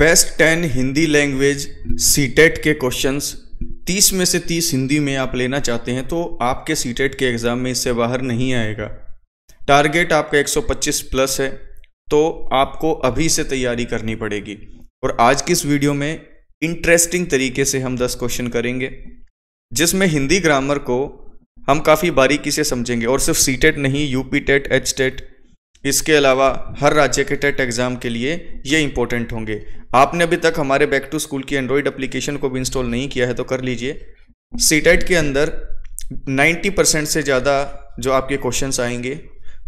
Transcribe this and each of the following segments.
best ten Hindi language CTET के questions तीस में से तीस हिंदी में आप लेना चाहते हैं तो आपके सीटेट के एग्ज़ाम में इससे बाहर नहीं आएगा टारगेट आपका 125 प्लस है तो आपको अभी से तैयारी करनी पड़ेगी और आज की इस वीडियो में इंटरेस्टिंग तरीके से हम 10 क्वेश्चन करेंगे जिसमें हिंदी ग्रामर को हम काफ़ी बारीकी से समझेंगे और सिर्फ सीटेट नहीं यूपी टेट एच टेट इसके अलावा हर राज्य के टेट एग्ज़ाम के लिए ये इंपॉर्टेंट होंगे आपने अभी तक हमारे बैक टू स्कूल की एंड्रॉयड एप्लीकेशन को भी इंस्टॉल नहीं किया है तो कर लीजिए सी e के अंदर 90 परसेंट से ज़्यादा जो आपके क्वेश्चंस आएंगे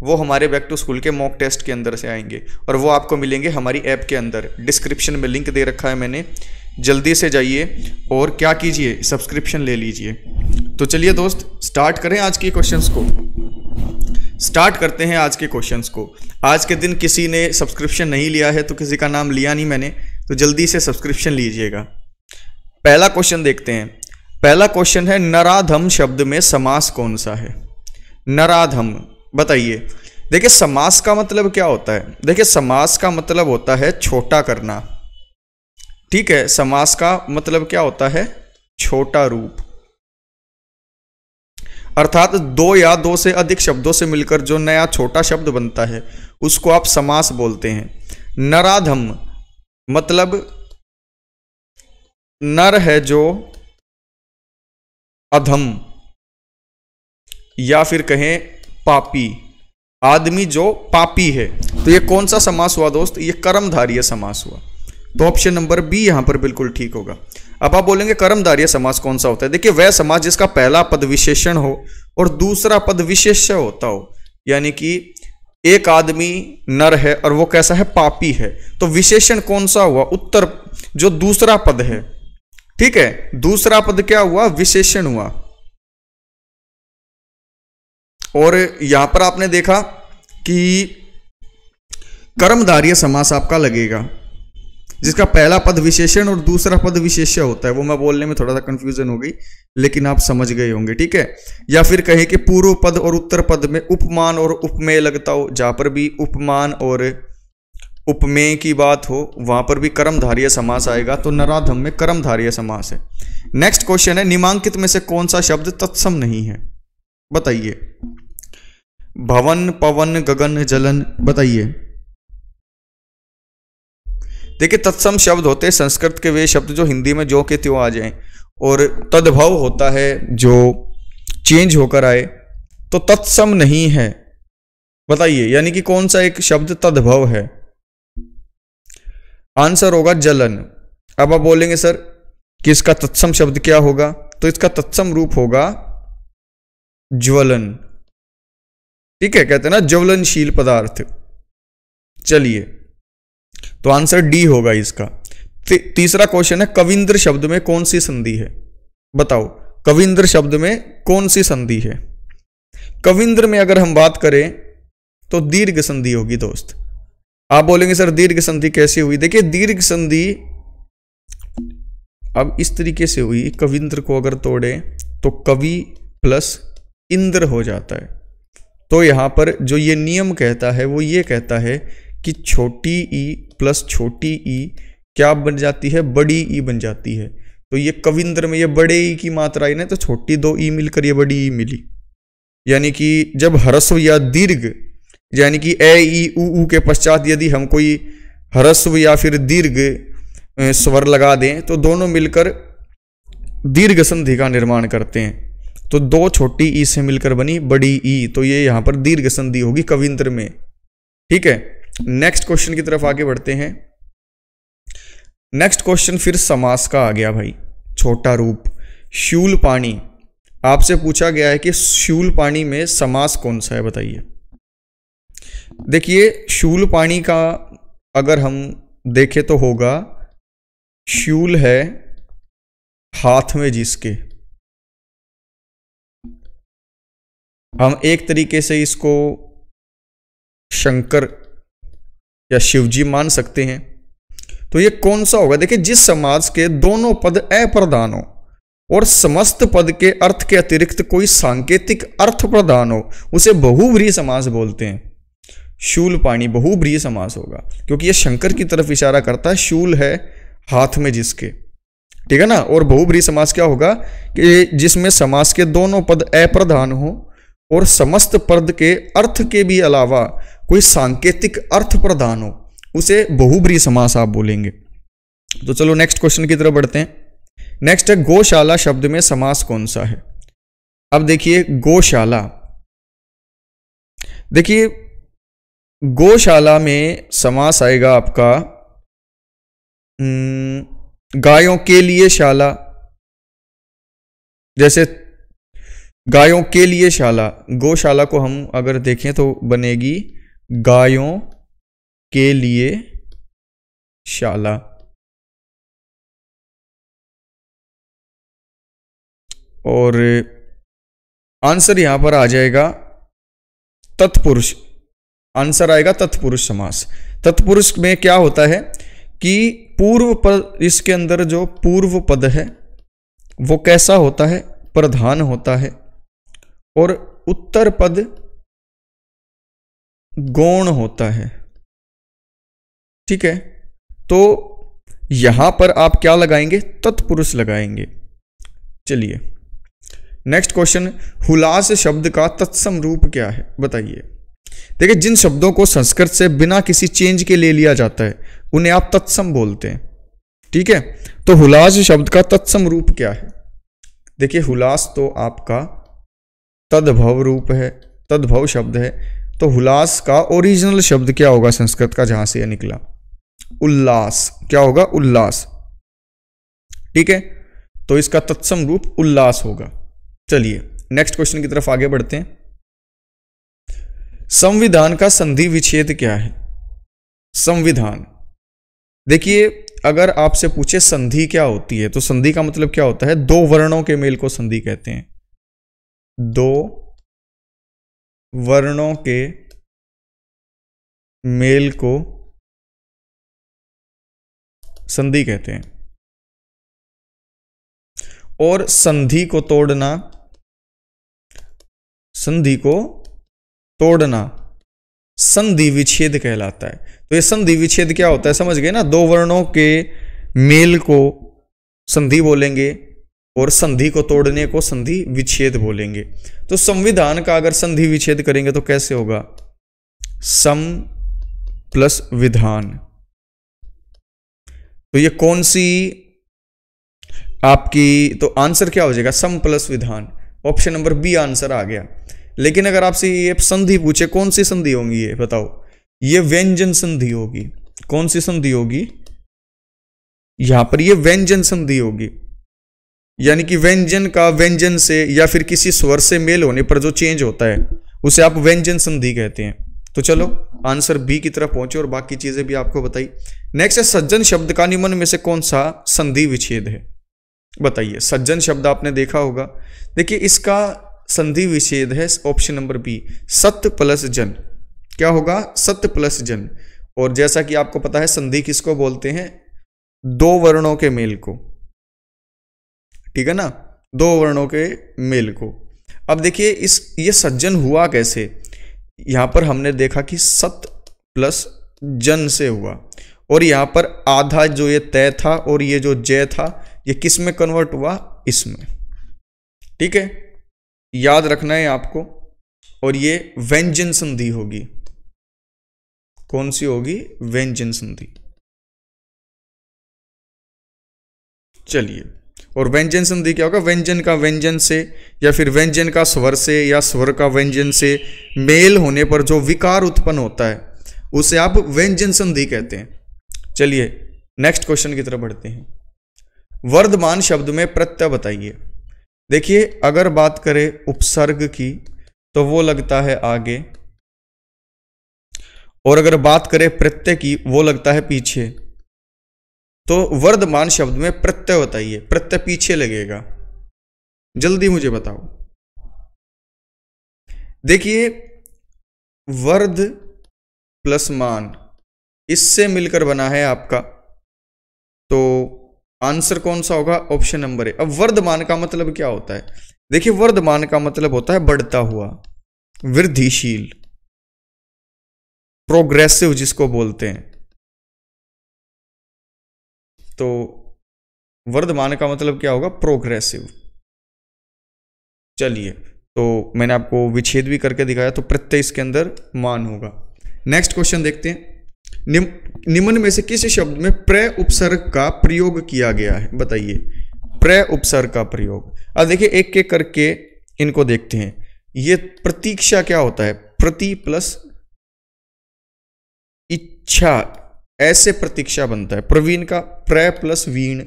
वो हमारे बैक टू स्कूल के मॉक टेस्ट के अंदर से आएंगे और वो आपको मिलेंगे हमारी ऐप के अंदर डिस्क्रिप्शन में लिंक दे रखा है मैंने जल्दी से जाइए और क्या कीजिए सब्सक्रिप्शन ले लीजिए तो चलिए दोस्त स्टार्ट करें आज के क्वेश्चंस को स्टार्ट करते हैं आज के क्वेश्चंस को आज के दिन किसी ने सब्सक्रिप्शन नहीं लिया है तो किसी का नाम लिया नहीं मैंने तो जल्दी से सब्सक्रिप्शन लीजिएगा पहला क्वेश्चन देखते हैं पहला क्वेश्चन है नराधम शब्द में समास कौन सा है नराधम बताइए देखिए समास का मतलब क्या होता है देखिए समास का मतलब होता है छोटा करना ठीक है समास का मतलब क्या होता है छोटा रूप अर्थात दो या दो से अधिक शब्दों से मिलकर जो नया छोटा शब्द बनता है उसको आप समास बोलते हैं नराधम मतलब नर है जो अधम या फिर कहें पापी आदमी जो पापी है तो ये कौन सा समास हुआ दोस्त ये कर्मधारी समास हुआ तो ऑप्शन नंबर बी यहां पर बिल्कुल ठीक होगा अब आप बोलेंगे कर्मधारय समाज कौन सा होता है देखिए वह समाज जिसका पहला पद विशेषण हो और दूसरा पद विशेष होता हो यानी कि एक आदमी नर है और वो कैसा है पापी है तो विशेषण कौन सा हुआ उत्तर जो दूसरा पद है ठीक है दूसरा पद क्या हुआ विशेषण हुआ और यहां पर आपने देखा कि कर्मधारय समास आपका लगेगा जिसका पहला पद विशेषण और दूसरा पद विशेष्य होता है वो मैं बोलने में थोड़ा सा कंफ्यूजन हो गई लेकिन आप समझ गए होंगे ठीक है या फिर कहें कि पूर्व पद और उत्तर पद में उपमान और उपमेय लगता हो जहां पर भी उपमान और उपमेय की बात हो वहां पर भी कर्मधार्य समास आएगा तो नराधम में कर्मधार्य समास है नेक्स्ट क्वेश्चन है निमांकित में से कौन सा शब्द तत्सम नहीं है बताइए भवन पवन गगन जलन बताइए देखिए तत्सम शब्द होते हैं संस्कृत के वे शब्द जो हिंदी में जो के त्यों आ जाएं और तद्भव होता है जो चेंज होकर आए तो तत्सम नहीं है बताइए यानी कि कौन सा एक शब्द तद्भव है आंसर होगा जलन अब आप बोलेंगे सर कि इसका तत्सम शब्द क्या होगा तो इसका तत्सम रूप होगा ज्वलन ठीक है कहते हैं ना ज्वलनशील पदार्थ चलिए तो आंसर डी होगा इसका तीसरा क्वेश्चन है कविंद्र शब्द में कौन सी संधि है बताओ कविंद्र शब्द में कौन सी संधि है कविंद्र में अगर हम बात करें तो दीर्घ संधि होगी दोस्त आप बोलेंगे सर दीर्घ संधि कैसे हुई देखिए दीर्घ संधि अब इस तरीके से हुई कविंद्र को अगर तोड़े तो कवि प्लस इंद्र हो जाता है तो यहां पर जो ये नियम कहता है वो ये कहता है कि छोटी ई प्लस छोटी ई क्या बन जाती है बड़ी ई बन जाती है तो ये कविंद्र में ये बड़े ई की मात्रा आई ना तो छोटी दो ई मिलकर ये बड़ी ई मिली यानी कि जब हरस्व या दीर्घ यानी कि ए ई ऊ ऊ के पश्चात यदि हम कोई हरस्व या फिर दीर्घ स्वर लगा दें तो दोनों मिलकर दीर्घ संधि का निर्माण करते हैं तो दो छोटी ई से मिलकर बनी बड़ी ई तो ये यहाँ पर दीर्घ संधि होगी कविंद्र में ठीक है नेक्स्ट क्वेश्चन की तरफ आगे बढ़ते हैं नेक्स्ट क्वेश्चन फिर समास का आ गया भाई छोटा रूप शूल पानी आपसे पूछा गया है कि शूल पानी में समास कौन सा है बताइए देखिए शूल पानी का अगर हम देखें तो होगा शूल है हाथ में जिसके हम एक तरीके से इसको शंकर या शिवजी मान सकते हैं तो ये कौन सा होगा देखिए जिस समाज के दोनों पद अप्रधान हो और समस्त पद के अर्थ के अतिरिक्त कोई सांकेतिक अर्थ प्रधान हो उसे बहुव्रीही समास बोलते हैं शूल पाणी बहुव्रीही समास होगा क्योंकि ये शंकर की तरफ इशारा करता है शूल है हाथ में जिसके ठीक है ना और बहुव्रीही समास क्या होगा कि जिसमें समास के दोनों पद अप्रधान हो और समस्त पद के अर्थ के भी अलावा कोई सांकेतिक अर्थ प्रदान हो उसे बहुब्री समास आप बोलेंगे तो चलो नेक्स्ट क्वेश्चन की तरफ बढ़ते हैं नेक्स्ट है गौशाला शब्द में समास कौन सा है अब देखिए गौशाला देखिए गौशाला में समास आएगा आपका हम्म, गायों के लिए शाला जैसे गायों के लिए शाला गौशाला को हम अगर देखें तो बनेगी गायों के लिए शाला और आंसर यहां पर आ जाएगा तत्पुरुष आंसर आएगा तत्पुरुष समास तत्पुरुष में क्या होता है कि पूर्व पद इसके अंदर जो पूर्व पद है वो कैसा होता है प्रधान होता है और उत्तर पद गौण होता है ठीक है तो यहां पर आप क्या लगाएंगे तत्पुरुष लगाएंगे चलिए नेक्स्ट क्वेश्चन हुलास शब्द का तत्सम रूप क्या है बताइए देखिए जिन शब्दों को संस्कृत से बिना किसी चेंज के ले लिया जाता है उन्हें आप तत्सम बोलते हैं ठीक है तो हुलास शब्द का तत्सम रूप क्या है देखिए हुलास तो आपका तद्भव रूप है तद्भव शब्द है तो हुलास का ओरिजिनल शब्द क्या होगा संस्कृत का जहां से यह निकला उल्लास क्या होगा उल्लास ठीक है तो इसका तत्सम रूप उल्लास होगा चलिए नेक्स्ट क्वेश्चन की तरफ आगे बढ़ते हैं संविधान का संधि विच्छेद क्या है संविधान देखिए अगर आपसे पूछे संधि क्या होती है तो संधि का मतलब क्या होता है दो वर्णों के मेल को संधि कहते हैं दो वर्णों के मेल को संधि कहते हैं और संधि को तोड़ना संधि को तोड़ना संधि विच्छेद कहलाता है तो ये संधि विच्छेद क्या होता है समझ गए ना दो वर्णों के मेल को संधि बोलेंगे और संधि को तोड़ने को संधि विच्छेद बोलेंगे तो संविधान का अगर संधि विच्छेद करेंगे तो कैसे होगा सम प्लस विधान तो ये कौन सी आपकी तो आंसर क्या हो जाएगा सम प्लस विधान ऑप्शन नंबर बी आंसर आ गया लेकिन अगर आपसे ये संधि पूछे कौन सी संधि होंगी ये बताओ ये व्यंजन संधि होगी कौन सी संधि होगी यहां पर ये व्यंजन संधि होगी यानी कि व्यंजन का व्यंजन से या फिर किसी स्वर से मेल होने पर जो चेंज होता है उसे आप व्यंजन संधि कहते हैं तो चलो आंसर बी की तरफ पहुंचे और बाकी चीजें भी आपको बताई नेक्स्ट है सज्जन शब्द का निमन में से कौन सा संधि विच्छेद है बताइए सज्जन शब्द आपने देखा होगा देखिए इसका संधि विच्छेद है ऑप्शन नंबर बी सत्य प्लस जन क्या होगा सत्य प्लस जन और जैसा कि आपको पता है संधि किसको बोलते हैं दो वर्णों के मेल को ठीक है ना दो वर्णों के मेल को अब देखिए इस ये सज्जन हुआ कैसे यहाँ पर हमने देखा कि सत प्लस जन से हुआ और यहाँ पर आधा जो ये तय था और ये जो जय था ये किस में कन्वर्ट हुआ इसमें ठीक है याद रखना है आपको और ये व्यंजन संधि होगी कौन सी होगी व्यंजन संधि चलिए और व्यंजन संधि क्या होगा व्यंजन का व्यंजन से या फिर व्यंजन का स्वर से या स्वर का व्यंजन से मेल होने पर जो विकार उत्पन्न होता है उसे आप व्यंजन संधि कहते हैं चलिए नेक्स्ट क्वेश्चन की तरफ बढ़ते हैं वर्धमान शब्द में प्रत्यय बताइए देखिए अगर बात करें उपसर्ग की तो वो लगता है आगे और अगर बात करें प्रत्यय की वो लगता है पीछे तो वर्धमान शब्द में प्रत्यय बताइए प्रत्यय पीछे लगेगा जल्दी मुझे बताओ देखिए वर्ध प्लस मान इससे मिलकर बना है आपका तो आंसर कौन सा होगा ऑप्शन नंबर ए अब वर्धमान का मतलब क्या होता है देखिए वर्धमान का मतलब होता है बढ़ता हुआ वृद्धिशील प्रोग्रेसिव जिसको बोलते हैं तो वर्धमान का मतलब क्या होगा प्रोग्रेसिव चलिए तो मैंने आपको विच्छेद भी करके दिखाया तो प्रत्यय इसके अंदर मान होगा नेक्स्ट क्वेश्चन देखते हैं निम, निम्न में से किस शब्द में प्र उपसर्ग का प्रयोग किया गया है बताइए प्र उपसर्ग का प्रयोग अब देखिए एक एक करके इनको देखते हैं ये प्रतीक्षा क्या होता है प्रति प्लस इच्छा ऐसे प्रतीक्षा बनता है प्रवीण का प्र प्लस वीण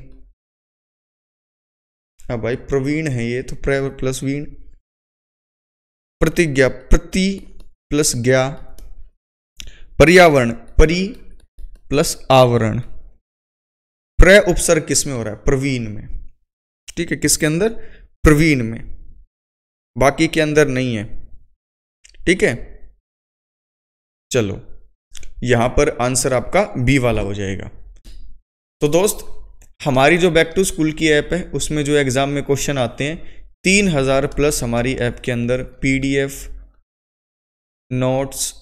हाँ भाई प्रवीण है ये तो प्र प्लस वीण प्रतिज्ञा प्रति प्लस ज्ञा पर्यावरण परि प्लस आवरण प्र उपसर्ग किस में हो रहा है प्रवीण में ठीक है किसके अंदर प्रवीण में बाकी के अंदर नहीं है ठीक है चलो यहां पर आंसर आपका बी वाला हो जाएगा तो दोस्त हमारी जो बैक टू स्कूल की ऐप है उसमें जो एग्ज़ाम में क्वेश्चन आते हैं तीन हज़ार प्लस हमारी ऐप के अंदर पीडीएफ नोट्स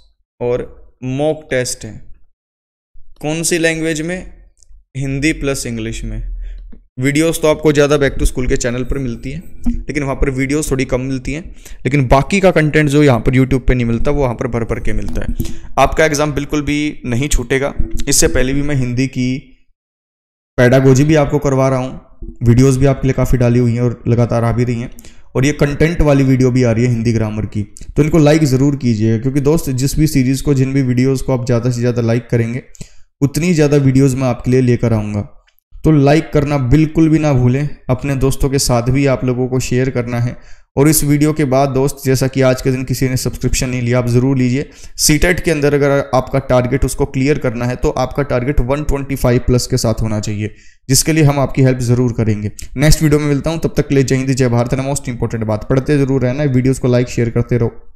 और मॉक टेस्ट हैं कौन सी लैंग्वेज में हिंदी प्लस इंग्लिश में वीडियोस तो आपको ज़्यादा बैक टू स्कूल के चैनल पर मिलती है लेकिन वहाँ पर वीडियोस थोड़ी कम मिलती हैं लेकिन बाकी का कंटेंट जो यहाँ पर यूट्यूब पे नहीं मिलता वो वहाँ पर भर भर के मिलता है आपका एग्ज़ाम बिल्कुल भी नहीं छूटेगा इससे पहले भी मैं हिंदी की पैडागोजी भी आपको करवा रहा हूँ वीडियोज़ भी आपके लिए काफ़ी डाली हुई हैं और लगातार आ भी रही हैं और ये कंटेंट वाली वीडियो भी आ रही है हिंदी ग्रामर की तो इनको लाइक ज़रूर कीजिएगा क्योंकि दोस्त जिस भी सीरीज़ को जिन भी वीडियोज़ को आप ज़्यादा से ज़्यादा लाइक करेंगे उतनी ज़्यादा वीडियोज़ मैं आपके लिए लेकर आऊँगा तो लाइक करना बिल्कुल भी ना भूलें अपने दोस्तों के साथ भी आप लोगों को शेयर करना है और इस वीडियो के बाद दोस्त जैसा कि आज के दिन किसी ने सब्सक्रिप्शन नहीं लिया आप ज़रूर लीजिए सीटेट e के अंदर अगर आपका टारगेट उसको क्लियर करना है तो आपका टारगेट 125 प्लस के साथ होना चाहिए जिसके लिए हम आपकी हेल्प ज़रूर करेंगे नेक्स्ट वीडियो में मिलता हूँ तब तक के लिए जय हिंदी जय भारत मोस्ट इंपॉर्टेंट बात पढ़ते ज़रूर रहना वीडियोज़ को लाइक शेयर करते रहो